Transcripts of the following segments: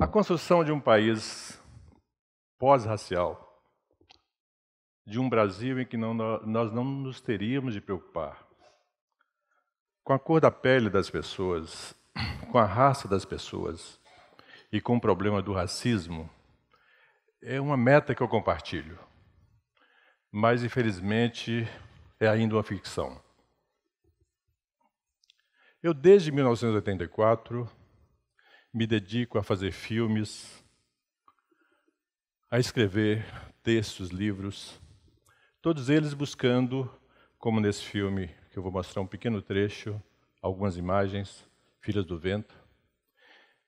A construção de um país pós-racial, de um Brasil em que não, nós não nos teríamos de preocupar com a cor da pele das pessoas, com a raça das pessoas e com o problema do racismo, é uma meta que eu compartilho mas infelizmente é ainda uma ficção. Eu, desde 1984, me dedico a fazer filmes, a escrever textos, livros, todos eles buscando, como nesse filme que eu vou mostrar um pequeno trecho, algumas imagens, Filhas do Vento,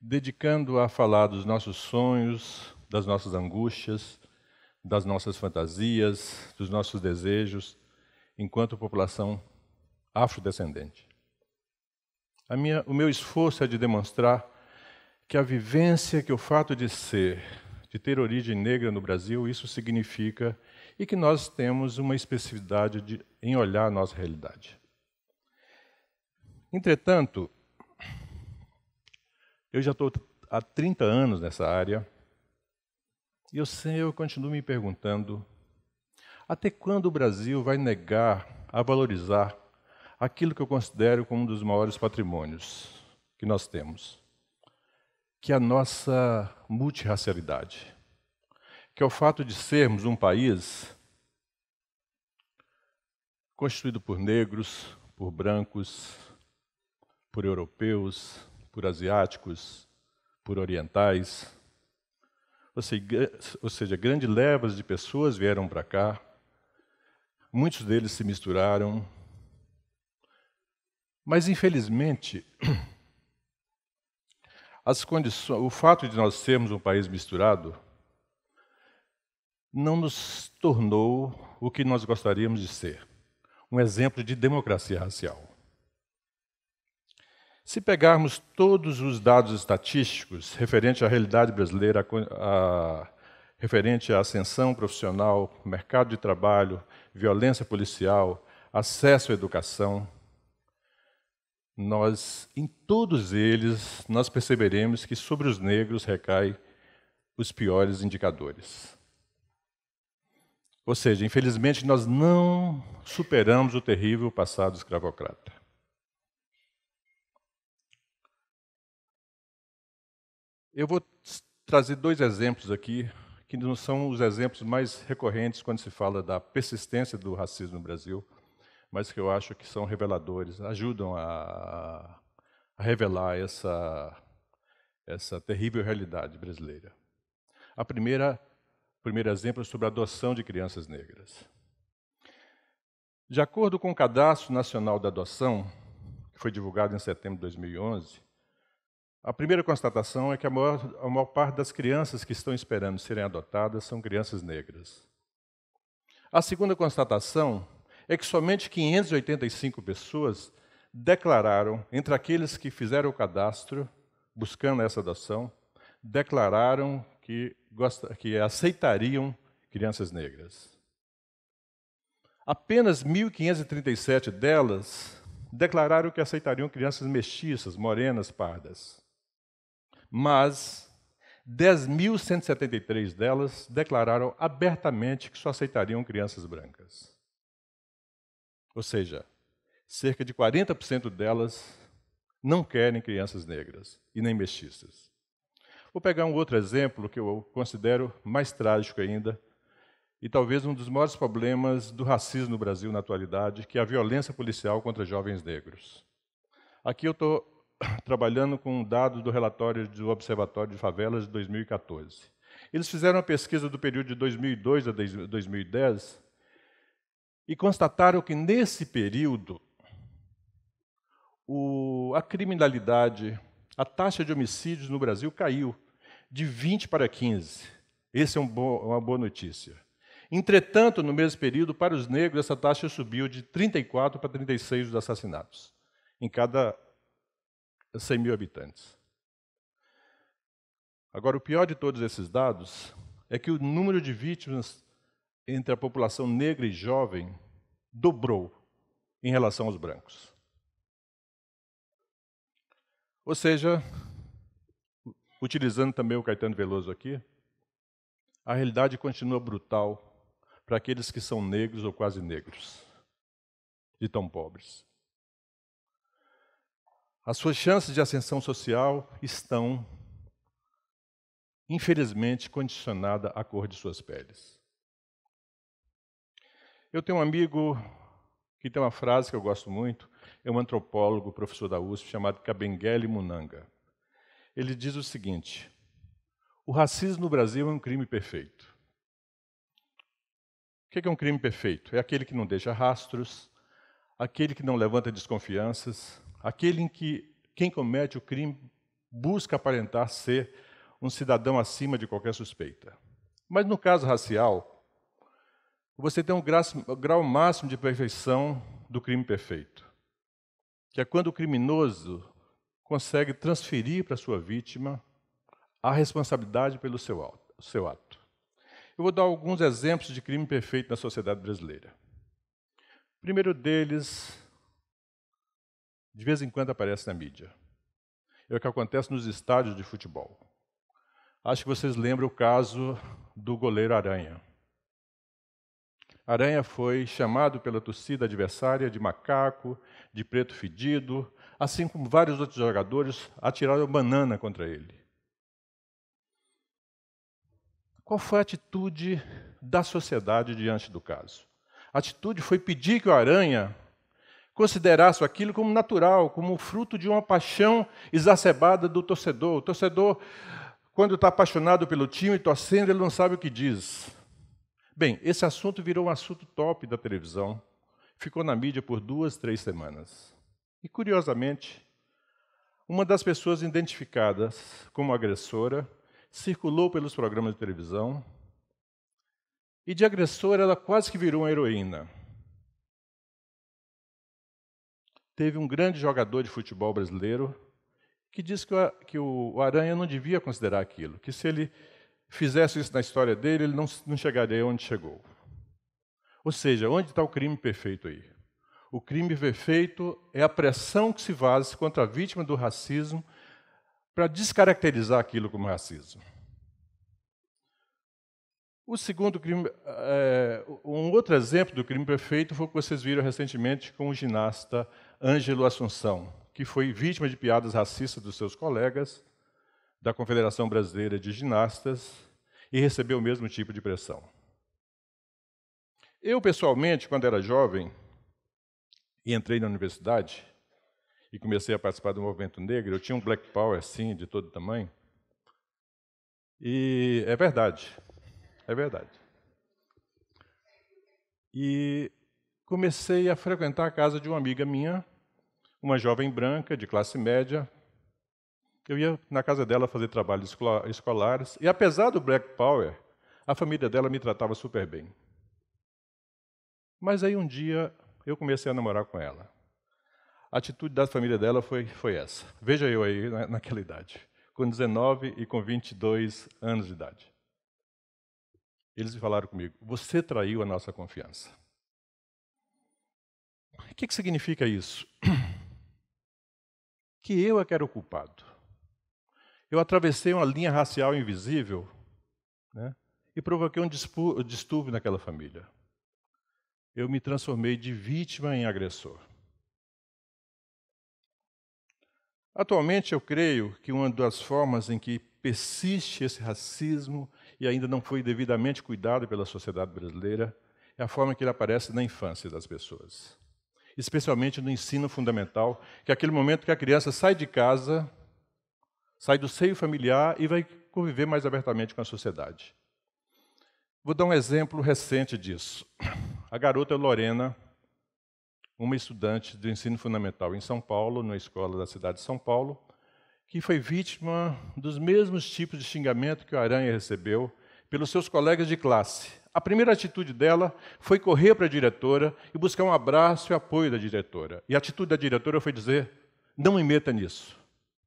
dedicando a falar dos nossos sonhos, das nossas angústias, das nossas fantasias, dos nossos desejos, enquanto população afrodescendente. Minha, o meu esforço é de demonstrar que a vivência, que o fato de ser, de ter origem negra no Brasil, isso significa e que nós temos uma especificidade de, em olhar a nossa realidade. Entretanto, eu já estou há 30 anos nessa área e eu, eu continuo me perguntando: até quando o Brasil vai negar a valorizar aquilo que eu considero como um dos maiores patrimônios que nós temos? Que é a nossa multirracialidade, que é o fato de sermos um país constituído por negros, por brancos, por europeus, por asiáticos, por orientais, ou seja, grandes levas de pessoas vieram para cá, muitos deles se misturaram, mas infelizmente as condições, o fato de nós sermos um país misturado não nos tornou o que nós gostaríamos de ser, um exemplo de democracia racial. Se pegarmos todos os dados estatísticos referente à realidade brasileira, a, a, referente à ascensão profissional, mercado de trabalho, violência policial, acesso à educação, nós, em todos eles, nós perceberemos que sobre os negros recai os piores indicadores. Ou seja, infelizmente, nós não superamos o terrível passado escravocrata. Eu vou trazer dois exemplos aqui, que não são os exemplos mais recorrentes quando se fala da persistência do racismo no Brasil, mas que eu acho que são reveladores, ajudam a, a revelar essa, essa terrível realidade brasileira. A primeira, o primeiro exemplo é sobre a adoção de crianças negras. De acordo com o Cadastro Nacional da Adoção, que foi divulgado em setembro de 2011, a primeira constatação é que a maior, a maior parte das crianças que estão esperando serem adotadas são crianças negras. A segunda constatação é que somente 585 pessoas declararam, entre aqueles que fizeram o cadastro buscando essa adoção, declararam que, que aceitariam crianças negras. Apenas 1.537 delas declararam que aceitariam crianças mestiças, morenas, pardas mas 10.173 delas declararam abertamente que só aceitariam crianças brancas. Ou seja, cerca de 40% delas não querem crianças negras e nem mestiças. Vou pegar um outro exemplo que eu considero mais trágico ainda, e talvez um dos maiores problemas do racismo no Brasil na atualidade, que é a violência policial contra jovens negros. Aqui eu estou trabalhando com dados do relatório do Observatório de Favelas de 2014. Eles fizeram a pesquisa do período de 2002 a 2010 e constataram que, nesse período, o, a criminalidade, a taxa de homicídios no Brasil caiu de 20 para 15. Essa é um bo, uma boa notícia. Entretanto, no mesmo período, para os negros, essa taxa subiu de 34 para 36 os assassinatos em cada a é 100 mil habitantes. Agora, o pior de todos esses dados é que o número de vítimas entre a população negra e jovem dobrou em relação aos brancos. Ou seja, utilizando também o Caetano Veloso aqui, a realidade continua brutal para aqueles que são negros ou quase negros e tão pobres. As suas chances de ascensão social estão, infelizmente, condicionadas à cor de suas peles. Eu tenho um amigo que tem uma frase que eu gosto muito, é um antropólogo, professor da USP, chamado Kabengele Munanga. Ele diz o seguinte: o racismo no Brasil é um crime perfeito. O que é um crime perfeito? É aquele que não deixa rastros, aquele que não levanta desconfianças, aquele em que quem comete o crime busca aparentar ser um cidadão acima de qualquer suspeita. Mas no caso racial, você tem um grau máximo de perfeição do crime perfeito, que é quando o criminoso consegue transferir para sua vítima a responsabilidade pelo seu ato. Eu vou dar alguns exemplos de crime perfeito na sociedade brasileira. O primeiro deles de vez em quando aparece na mídia. É o que acontece nos estádios de futebol. Acho que vocês lembram o caso do goleiro Aranha. Aranha foi chamado pela torcida adversária de macaco, de preto fedido, assim como vários outros jogadores atiraram banana contra ele. Qual foi a atitude da sociedade diante do caso? A atitude foi pedir que o Aranha considerasse aquilo como natural, como fruto de uma paixão exacerbada do torcedor. O torcedor, quando está apaixonado pelo time, torcendo, ele não sabe o que diz. Bem, esse assunto virou um assunto top da televisão. Ficou na mídia por duas, três semanas. E, curiosamente, uma das pessoas identificadas como agressora circulou pelos programas de televisão e, de agressora, ela quase que virou uma heroína. teve um grande jogador de futebol brasileiro que disse que o, que o Aranha não devia considerar aquilo, que se ele fizesse isso na história dele, ele não, não chegaria onde chegou. Ou seja, onde está o crime perfeito aí? O crime perfeito é a pressão que se faz contra a vítima do racismo para descaracterizar aquilo como racismo. O segundo crime, é, um outro exemplo do crime perfeito foi o que vocês viram recentemente com o ginasta Ângelo Assunção, que foi vítima de piadas racistas dos seus colegas da Confederação Brasileira de Ginastas e recebeu o mesmo tipo de pressão. Eu, pessoalmente, quando era jovem e entrei na universidade e comecei a participar do movimento negro, eu tinha um black power assim, de todo tamanho. E é verdade, é verdade. E comecei a frequentar a casa de uma amiga minha, uma jovem branca de classe média. Eu ia na casa dela fazer trabalhos escolares e, apesar do Black Power, a família dela me tratava super bem. Mas aí um dia eu comecei a namorar com ela. A atitude da família dela foi, foi essa. Veja eu aí né, naquela idade, com 19 e com 22 anos de idade. Eles falaram comigo: Você traiu a nossa confiança que, que significa isso? Que eu é que era o culpado. Eu atravessei uma linha racial invisível né, e provoquei um distúrbio naquela família. Eu me transformei de vítima em agressor. Atualmente, eu creio que uma das formas em que persiste esse racismo e ainda não foi devidamente cuidado pela sociedade brasileira é a forma que ele aparece na infância das pessoas especialmente no ensino fundamental, que é aquele momento que a criança sai de casa, sai do seio familiar e vai conviver mais abertamente com a sociedade. Vou dar um exemplo recente disso. A garota Lorena, uma estudante do ensino fundamental em São Paulo, na escola da cidade de São Paulo, que foi vítima dos mesmos tipos de xingamento que o Aranha recebeu pelos seus colegas de classe, a primeira atitude dela foi correr para a diretora e buscar um abraço e apoio da diretora. E a atitude da diretora foi dizer: não me meta nisso.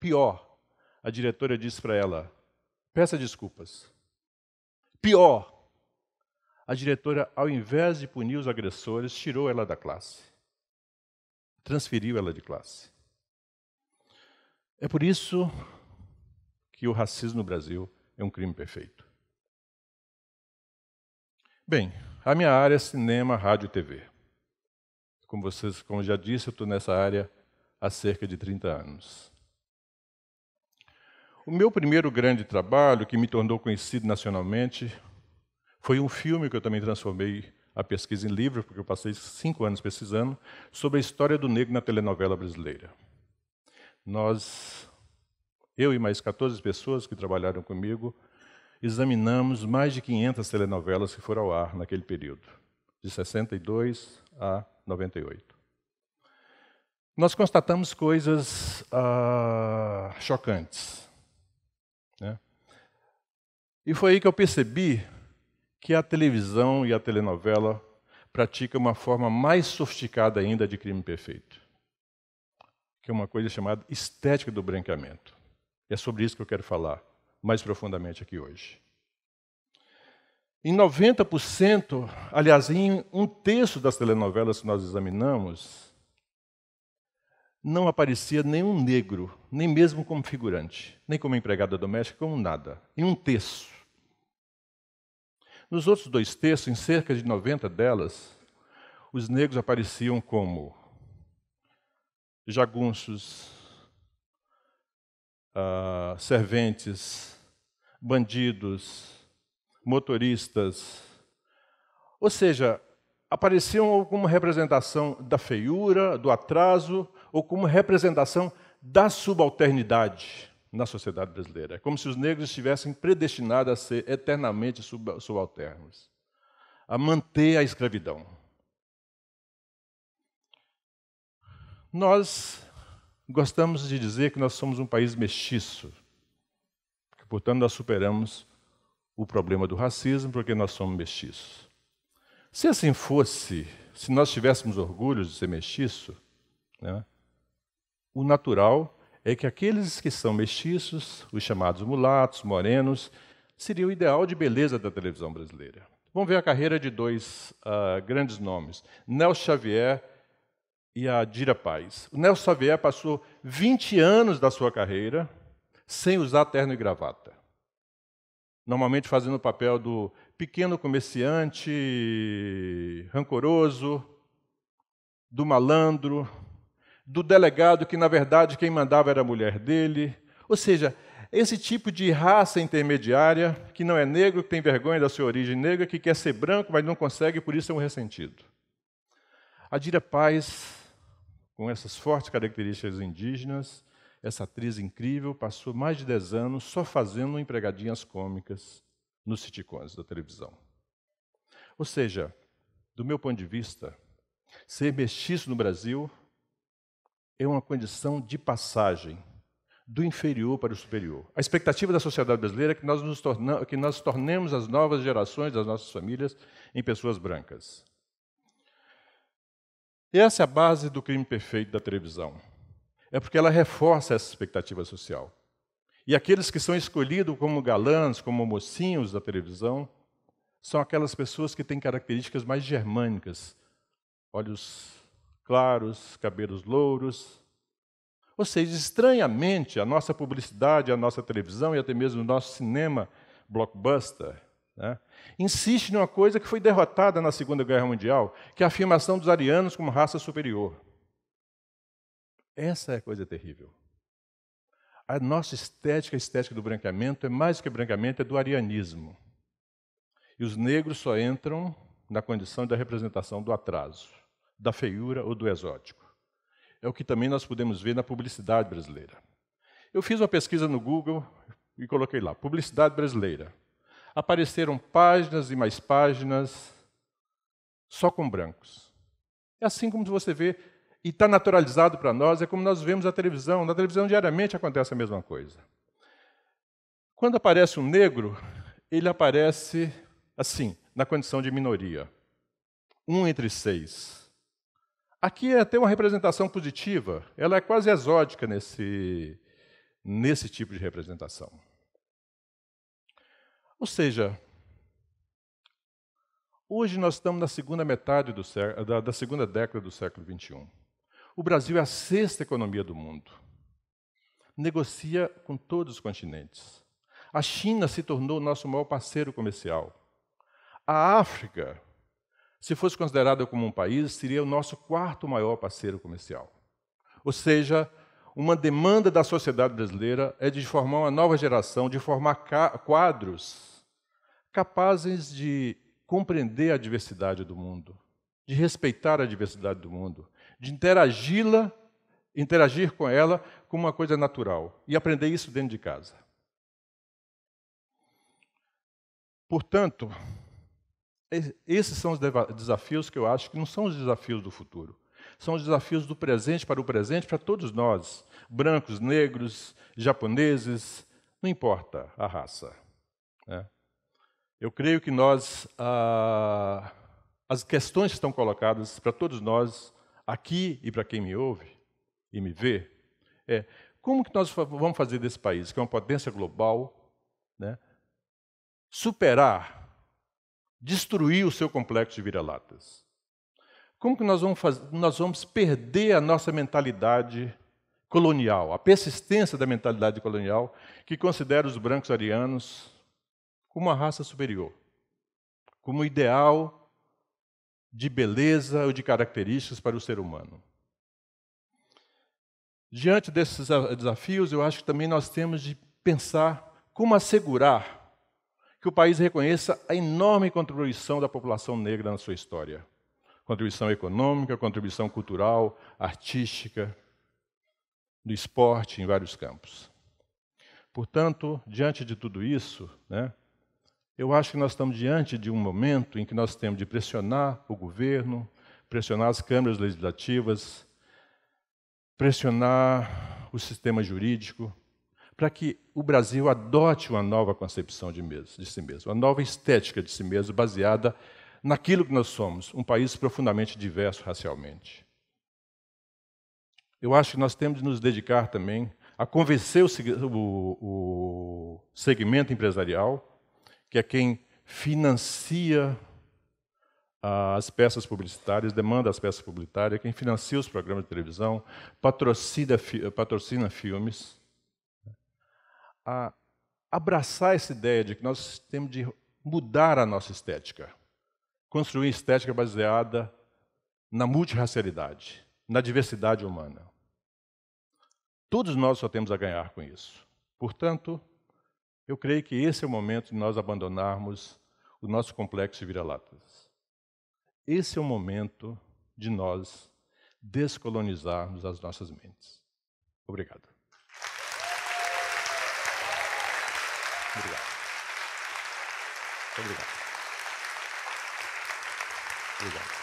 Pior, a diretora disse para ela: peça desculpas. Pior, a diretora, ao invés de punir os agressores, tirou ela da classe, transferiu ela de classe. É por isso que o racismo no Brasil é um crime perfeito. Bem, a minha área é cinema, rádio e TV. Como vocês, como já disse, eu estou nessa área há cerca de 30 anos. O meu primeiro grande trabalho, que me tornou conhecido nacionalmente, foi um filme que eu também transformei a pesquisa em livro, porque eu passei cinco anos pesquisando, sobre a história do negro na telenovela brasileira. Nós, eu e mais 14 pessoas que trabalharam comigo, examinamos mais de 500 telenovelas que foram ao ar naquele período, de 62 a 98. Nós constatamos coisas ah, chocantes. Né? E foi aí que eu percebi que a televisão e a telenovela praticam uma forma mais sofisticada ainda de crime perfeito, que é uma coisa chamada estética do branqueamento. E é sobre isso que eu quero falar mais profundamente aqui hoje. Em 90%, aliás, em um terço das telenovelas que nós examinamos, não aparecia nenhum negro, nem mesmo como figurante, nem como empregada doméstica, como nada. Em um terço. Nos outros dois terços, em cerca de 90 delas, os negros apareciam como jagunços, uh, serventes, bandidos, motoristas. Ou seja, apareciam como representação da feiura, do atraso, ou como representação da subalternidade na sociedade brasileira. É como se os negros estivessem predestinados a ser eternamente subalternos, a manter a escravidão. Nós gostamos de dizer que nós somos um país mestiço. Portanto, nós superamos o problema do racismo porque nós somos mestiços. Se assim fosse, se nós tivéssemos orgulho de ser mestiço, né, o natural é que aqueles que são mestiços, os chamados mulatos, morenos, seria o ideal de beleza da televisão brasileira. Vamos ver a carreira de dois uh, grandes nomes, Nelson Xavier e a Dira Paz. O Nelson Xavier passou 20 anos da sua carreira sem usar terno e gravata. Normalmente fazendo o papel do pequeno comerciante rancoroso, do malandro, do delegado que, na verdade, quem mandava era a mulher dele. Ou seja, esse tipo de raça intermediária, que não é negro, que tem vergonha da sua origem negra, que quer ser branco, mas não consegue, por isso é um ressentido. Adira Paz, com essas fortes características indígenas, essa atriz incrível passou mais de 10 anos só fazendo empregadinhas cômicas nos sitcoms da televisão. Ou seja, do meu ponto de vista, ser mestiço no Brasil é uma condição de passagem do inferior para o superior. A expectativa da sociedade brasileira é que nós nos que nós tornemos as novas gerações das nossas famílias em pessoas brancas. Essa é a base do crime perfeito da televisão é porque ela reforça essa expectativa social. E aqueles que são escolhidos como galãs, como mocinhos da televisão, são aquelas pessoas que têm características mais germânicas, olhos claros, cabelos louros. Ou seja, estranhamente, a nossa publicidade, a nossa televisão e até mesmo o nosso cinema blockbuster né, insiste numa coisa que foi derrotada na Segunda Guerra Mundial, que é a afirmação dos arianos como raça superior. Essa é a coisa terrível. A nossa estética, a estética do branqueamento, é mais do que branqueamento, é do arianismo. E os negros só entram na condição da representação do atraso, da feiura ou do exótico. É o que também nós podemos ver na publicidade brasileira. Eu fiz uma pesquisa no Google e coloquei lá: publicidade brasileira. Apareceram páginas e mais páginas só com brancos. É assim como você vê e está naturalizado para nós, é como nós vemos na televisão. Na televisão, diariamente acontece a mesma coisa. Quando aparece um negro, ele aparece assim, na condição de minoria. Um entre seis. Aqui é até uma representação positiva, ela é quase exótica nesse, nesse tipo de representação. Ou seja, hoje nós estamos na segunda metade do, da, da segunda década do século XXI. O Brasil é a sexta economia do mundo. Negocia com todos os continentes. A China se tornou nosso maior parceiro comercial. A África, se fosse considerada como um país, seria o nosso quarto maior parceiro comercial. Ou seja, uma demanda da sociedade brasileira é de formar uma nova geração, de formar quadros capazes de compreender a diversidade do mundo, de respeitar a diversidade do mundo, de interagi-la, interagir com ela como uma coisa natural e aprender isso dentro de casa. Portanto, esses são os desafios que eu acho que não são os desafios do futuro. São os desafios do presente para o presente para todos nós, brancos, negros, japoneses, não importa a raça. Né? Eu creio que nós ah, as questões que estão colocadas para todos nós, aqui e para quem me ouve e me vê, é como que nós vamos fazer desse país, que é uma potência global, né, superar, destruir o seu complexo de vira-latas? Como que nós vamos, fazer, nós vamos perder a nossa mentalidade colonial, a persistência da mentalidade colonial que considera os brancos arianos como uma raça superior, como ideal de beleza ou de características para o ser humano. Diante desses desafios, eu acho que também nós temos de pensar como assegurar que o país reconheça a enorme contribuição da população negra na sua história. Contribuição econômica, contribuição cultural, artística, do esporte, em vários campos. Portanto, diante de tudo isso, né, eu acho que nós estamos diante de um momento em que nós temos de pressionar o governo, pressionar as câmaras legislativas, pressionar o sistema jurídico, para que o Brasil adote uma nova concepção de, mesmo, de si mesmo, uma nova estética de si mesmo, baseada naquilo que nós somos, um país profundamente diverso racialmente. Eu acho que nós temos de nos dedicar também a convencer o, o, o segmento empresarial que é quem financia ah, as peças publicitárias, demanda as peças publicitárias, é quem financia os programas de televisão, patrocina, patrocina filmes. A abraçar essa ideia de que nós temos de mudar a nossa estética, construir estética baseada na multirracialidade, na diversidade humana. Todos nós só temos a ganhar com isso. Portanto, eu creio que esse é o momento de nós abandonarmos o nosso complexo de vira-latas. Esse é o momento de nós descolonizarmos as nossas mentes. Obrigado. Obrigado. Obrigado. Obrigado.